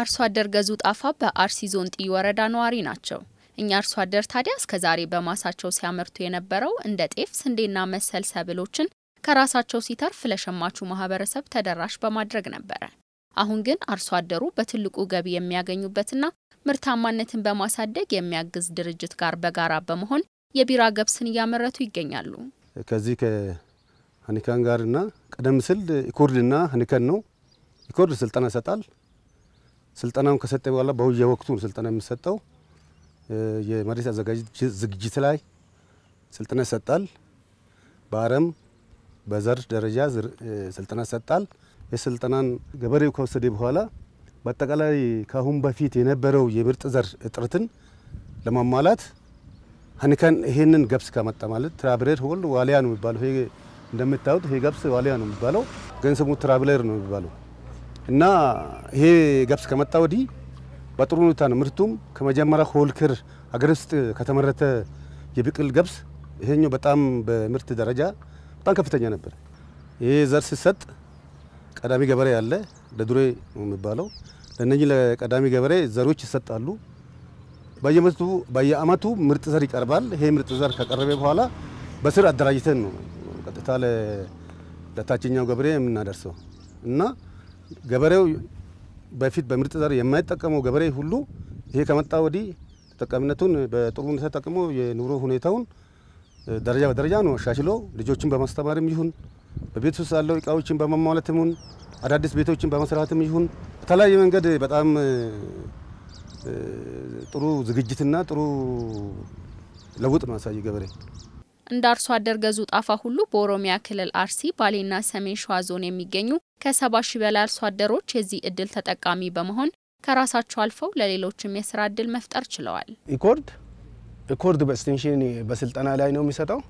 አርሶ አደር ገዙ ጣፋ በአርሲ ዞን ጥይ ወረዳ ነዋሪ ናቸው። እኛ አርሶ አደር ታዲያ እስከ ዛሬ በማሳቸው ሲያመርቱ የነበረው እንደ ጤፍ፣ ስንዴና መሰል ሰብሎችን ከራሳቸው ሲተርፍ ለሸማቹ ማህበረሰብ ተደራሽ በማድረግ ነበረ። አሁን ግን አርሶ አደሩ በትልቁ ገቢ የሚያገኙበትና ምርታማነትን በማሳደግ የሚያግዝ ድርጅት ጋር በጋራ በመሆን የቢራ ገብስን እያመረቱ ይገኛሉ። ከዚህ ከሀኒካን ጋርና ቀደም ሲል ኢኮርድና ሀኒከን ነው። ኢኮርድ ስልጠና ይሰጣል። ስልጠናውን ከሰጠ በኋላ ወቅቱ ስልጠና የሚሰጠው የመሬት አዘጋጅ ዝግጅት ላይ ስልጠና ይሰጣል። በአረም በዘር ደረጃ ስልጠና ይሰጣል። የስልጠናን ገበሬው ከወሰደ በኋላ በአጠቃላይ ከአሁን በፊት የነበረው የምርጥ ዘር እጥረትን ለማሟላት ሀኒካን ይሄንን ገብስ ከመጣ ማለት ትራብሬር ሆል ዋሊያ ነው የሚባለው። እንደምታዩት ይሄ ገብስ ዋሊያ ነው የሚባለው፣ ገንዘቡ ትራብሌር ነው የሚባለው። እና ይሄ ገብስ ከመጣ ወዲህ በጥሩ ሁኔታ ነው። ምርቱም ከመጀመሪያ ሆልክር አገር ውስጥ ከተመረተ የብቅል ገብስ ይሄኛው በጣም በምርት ደረጃ በጣም ከፍተኛ ነበር። ይሄ ዘር ሲሰጥ ቀዳሚ ገበሬ አለ፣ ለዱሬ የሚባለው። ለእነኚህ ለቀዳሚ ገበሬ ዘሮች ይሰጣሉ። በየመቱ በየአመቱ ምርጥ ዘር ይቀርባል። ይሄ ምርጥ ዘር ከቀረበ በኋላ በስር አደራጅተን ነው ቀጥታ ለታችኛው ገበሬ የምናደርሰው እና ገበሬው በፊት በምርጥ ዘር የማይጠቀመው ገበሬ ሁሉ ይሄ ከመጣ ወዲህ ተጠቃሚነቱን በጥሩ ሁኔታ ተጠቅሞ የኑሮ ሁኔታውን ደረጃ በደረጃ ነው አሻሽሎ ልጆችን በማስተማርም ይሁን በቤት ውስጥ ያለው እቃዎችን በማሟለትም ይሁን አዳዲስ ቤቶችን በመስራትም ይሁን በተለያየ መንገድ በጣም ጥሩ ዝግጅትና ጥሩ ለውጥ ነው ያሳየ ገበሬ እንደ አርሶ አደር ገዙ ጣፋ ሁሉ በኦሮሚያ ክልል አርሲ፣ ባሌና ሰሜን ሸዋ ዞን የሚገኙ ከሰባ ሺህ በላይ አርሶ አደሮች የዚህ እድል ተጠቃሚ በመሆን ከራሳቸው አልፈው ለሌሎችም የስራ እድል መፍጠር ችለዋል። ኢኮርድ ኢኮርድ በኤክስቴንሽን በስልጠና ላይ ነው የሚሰጠው።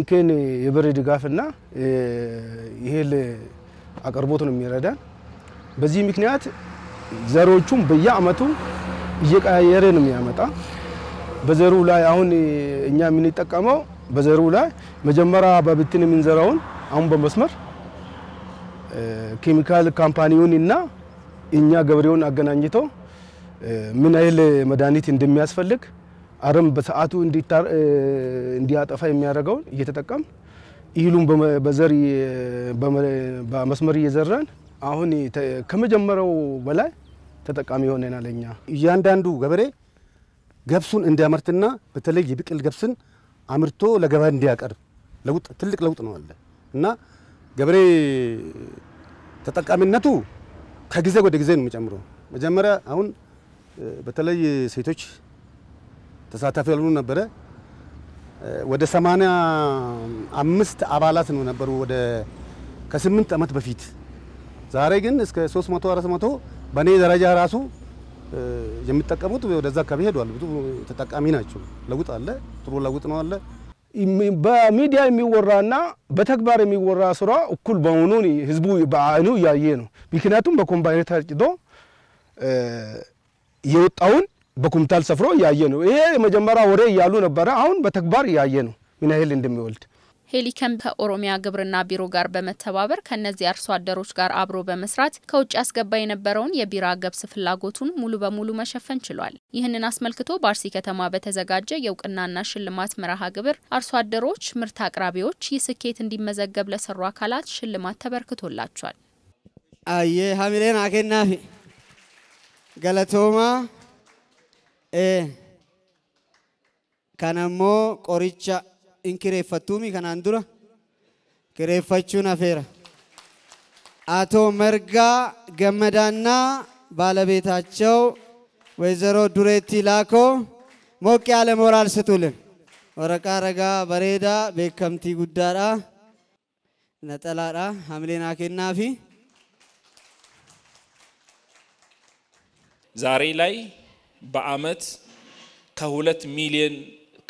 ይህን የብር ድጋፍና ይህል አቅርቦት ነው የሚረዳን። በዚህ ምክንያት ዘሮቹም በየአመቱ እየቀያየረ ነው የሚያመጣ በዘሩ ላይ አሁን እኛ የምንጠቀመው በዘሩ ላይ መጀመሪያ በብትን የምንዘራውን አሁን በመስመር ኬሚካል ካምፓኒውን እና እኛ ገበሬውን አገናኝቶ ምን ያህል መድኃኒት እንደሚያስፈልግ አረም በሰዓቱ እንዲያጠፋ የሚያደርገውን እየተጠቀም ይህሉን በዘር በመስመር እየዘራን አሁን ከመጀመሪያው በላይ ተጠቃሚ ሆነናል። እኛ እያንዳንዱ ገበሬ ገብሱን እንዲያመርትና በተለይ የብቅል ገብስን አምርቶ ለገበያ እንዲያቀርብ ለውጥ ትልቅ ለውጥ ነው አለ እና ገበሬ ተጠቃሚነቱ ከጊዜ ወደ ጊዜ ነው የሚጨምረው። መጀመሪያ አሁን በተለይ ሴቶች ተሳታፊ ያልሆኑ ነበረ። ወደ ሰማንያ አምስት አባላት ነው ነበሩ ወደ ከስምንት ዓመት በፊት። ዛሬ ግን እስከ 300 400 በእኔ ደረጃ ራሱ የሚጠቀሙት ወደዛ አካባቢ ሄዷል። ብዙ ተጠቃሚ ናቸው። ለውጥ አለ፣ ጥሩ ለውጥ ነው አለ። በሚዲያ የሚወራና በተግባር የሚወራ ስራ እኩል በሆኑ ህዝቡ በአይኑ እያየ ነው። ምክንያቱም በኮምባይነር ታጭዶ የወጣውን በኩምታል ሰፍሮ እያየ ነው። ይሄ የመጀመሪያ ወሬ እያሉ ነበረ። አሁን በተግባር እያየ ነው ምን ያህል እንደሚወልድ ሄሊከም ከኦሮሚያ ግብርና ቢሮ ጋር በመተባበር ከእነዚህ አርሶ አደሮች ጋር አብሮ በመስራት ከውጭ ያስገባ የነበረውን የቢራ ገብስ ፍላጎቱን ሙሉ በሙሉ መሸፈን ችሏል። ይህንን አስመልክቶ በአርሲ ከተማ በተዘጋጀ የእውቅናና ሽልማት መርሃ ግብር አርሶ አደሮች፣ ምርት አቅራቢዎች ይህ ስኬት እንዲመዘገብ ለሰሩ አካላት ሽልማት ተበርክቶላቸዋል። አየ ሀሚሌን አኬናፊ ገለቶማ ከነሞ ቆሪቻ hin kireeffattuumi kanaan dura kireeffachuun afeera. አቶ መርጋ ገመዳና ባለቤታቸው ወይዘሮ ዱሬቲ ላኮ ሞቅ ያለ ሞራል ስጡልን። ወረቃ ረጋ በሬዳ ቤከምቲ ጉዳዳ ነጠላዳ ሐምሌና ኬናፊ ዛሬ ላይ በአመት ከሁለት ሚሊዮን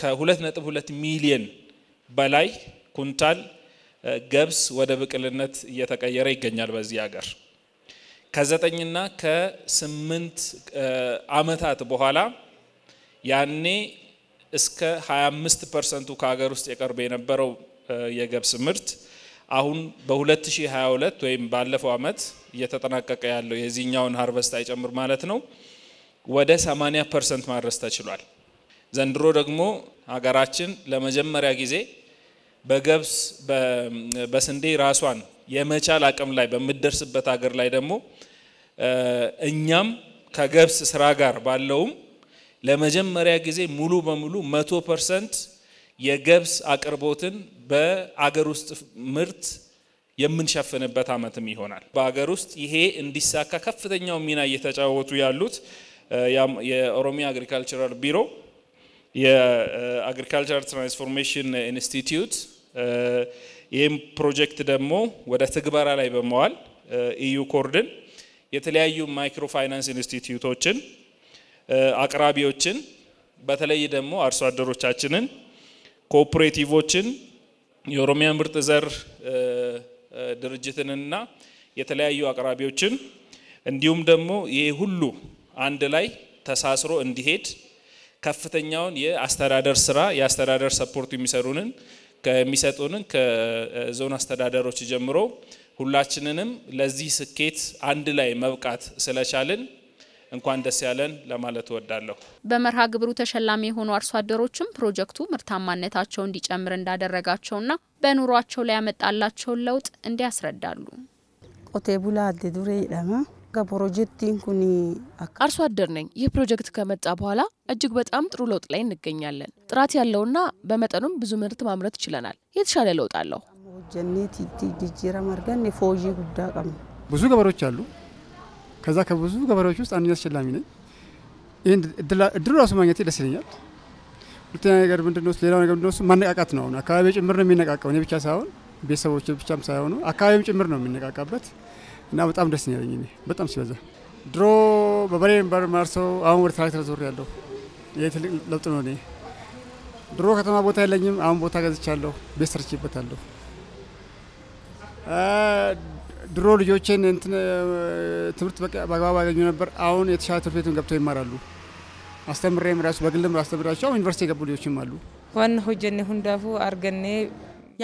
ከሁለት ነጥብ ሁለት ሚሊዮን በላይ ኩንታል ገብስ ወደ ብቅልነት እየተቀየረ ይገኛል። በዚህ ሀገር ከዘጠኝና ከስምንት አመታት በኋላ ያኔ እስከ 25 ፐርሰንቱ ከሀገር ውስጥ የቀርበ የነበረው የገብስ ምርት አሁን በ2022 ወይም ባለፈው አመት እየተጠናቀቀ ያለው የዚህኛውን ሀርቨስት አይጨምር ማለት ነው ወደ 80 ፐርሰንት ማድረስ ተችሏል። ዘንድሮ ደግሞ ሀገራችን ለመጀመሪያ ጊዜ በገብስ በስንዴ ራሷን የመቻል አቅም ላይ በምደርስበት ሀገር ላይ ደግሞ እኛም ከገብስ ስራ ጋር ባለውም ለመጀመሪያ ጊዜ ሙሉ በሙሉ መቶ ፐርሰንት የገብስ አቅርቦትን በአገር ውስጥ ምርት የምንሸፍንበት ዓመትም ይሆናል። በአገር ውስጥ ይሄ እንዲሳካ ከፍተኛው ሚና እየተጫወቱ ያሉት የኦሮሚያ አግሪካልቸራል ቢሮ፣ የአግሪካልቸራል ትራንስፎርሜሽን ኢንስቲትዩት ይህም ፕሮጀክት ደግሞ ወደ ትግበራ ላይ በመዋል ኢዩ ኮርድን የተለያዩ ማይክሮ ፋይናንስ ኢንስቲትዩቶችን፣ አቅራቢዎችን በተለይ ደግሞ አርሶ አደሮቻችንን፣ ኮኦፕሬቲቮችን፣ የኦሮሚያ ምርጥ ዘር ድርጅትንና የተለያዩ አቅራቢዎችን እንዲሁም ደግሞ ይህ ሁሉ አንድ ላይ ተሳስሮ እንዲሄድ ከፍተኛውን የአስተዳደር ስራ የአስተዳደር ሰፖርት የሚሰሩንን ከሚሰጡንን ከዞን አስተዳደሮች ጀምሮ ሁላችንንም ለዚህ ስኬት አንድ ላይ መብቃት ስለቻልን እንኳን ደስ ያለን ለማለት እወዳለሁ። በመርሃ ግብሩ ተሸላሚ የሆኑ አርሶ አደሮችም ፕሮጀክቱ ምርታማነታቸው እንዲጨምር እንዳደረጋቸውና በኑሯቸው ላይ ያመጣላቸውን ለውጥ እንዲያስረዳሉ። ቆቴ ቡላ አዴ ዱሬ አርሶ አደር ነኝ። ይህ ፕሮጀክት ከመጣ በኋላ እጅግ በጣም ጥሩ ለውጥ ላይ እንገኛለን። ጥራት ያለውና በመጠኑም ብዙ ምርት ማምረት ችለናል። የተሻለ ለውጥ አለው። ብዙ ገበሬዎች አሉ። ከዛ ከብዙ ገበሬዎች ውስጥ አንደኛ ተሸላሚ ነኝ። ይህ እድሉ ራሱ ማግኘት ደስ ይለኛል። ሁለተኛ ነገር ምንድን ነው? ሌላው ነገር ምንድን ነው? ማነቃቃት ነው። አሁን አካባቢ ጭምር ነው የሚነቃቀው። እኔ ብቻ ሳይሆን ቤተሰቦች ብቻም ሳይሆኑ አካባቢም ጭምር ነው የሚነቃቃበት እና በጣም ደስ ያለኝ ያለኝ። በጣም ሲበዛ ድሮ በበሬ ነበር ማርሰው፣ አሁን ወደ ትራክተር ዞር ያለሁ ይህ ትልቅ ለውጥ ነው። እኔ ድሮ ከተማ ቦታ የለኝም፣ አሁን ቦታ ገዝቻለሁ፣ ቤት ሰርቼበታለሁ። ድሮ ልጆችን ትምህርት በአግባብ ያገኙ ነበር። አሁን የተሻለ ትምህርት ቤቱን ገብተው ይማራሉ። አስተምሬም ራሱ በግልም አስተምራቸው አሁን ዩኒቨርሲቲ የገቡ ልጆችም አሉ። ዋና ሆጀን ሁንዳፉ አርገኔ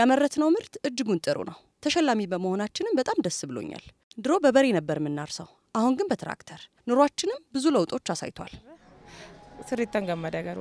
ያመረትነው ምርት እጅጉን ጥሩ ነው። ተሸላሚ በመሆናችንም በጣም ደስ ብሎኛል። ድሮ በበሬ ነበር የምናርሰው፣ አሁን ግን በትራክተር ኑሯችንም ብዙ ለውጦች አሳይቷል። ስሪተን ገመደ ገሩ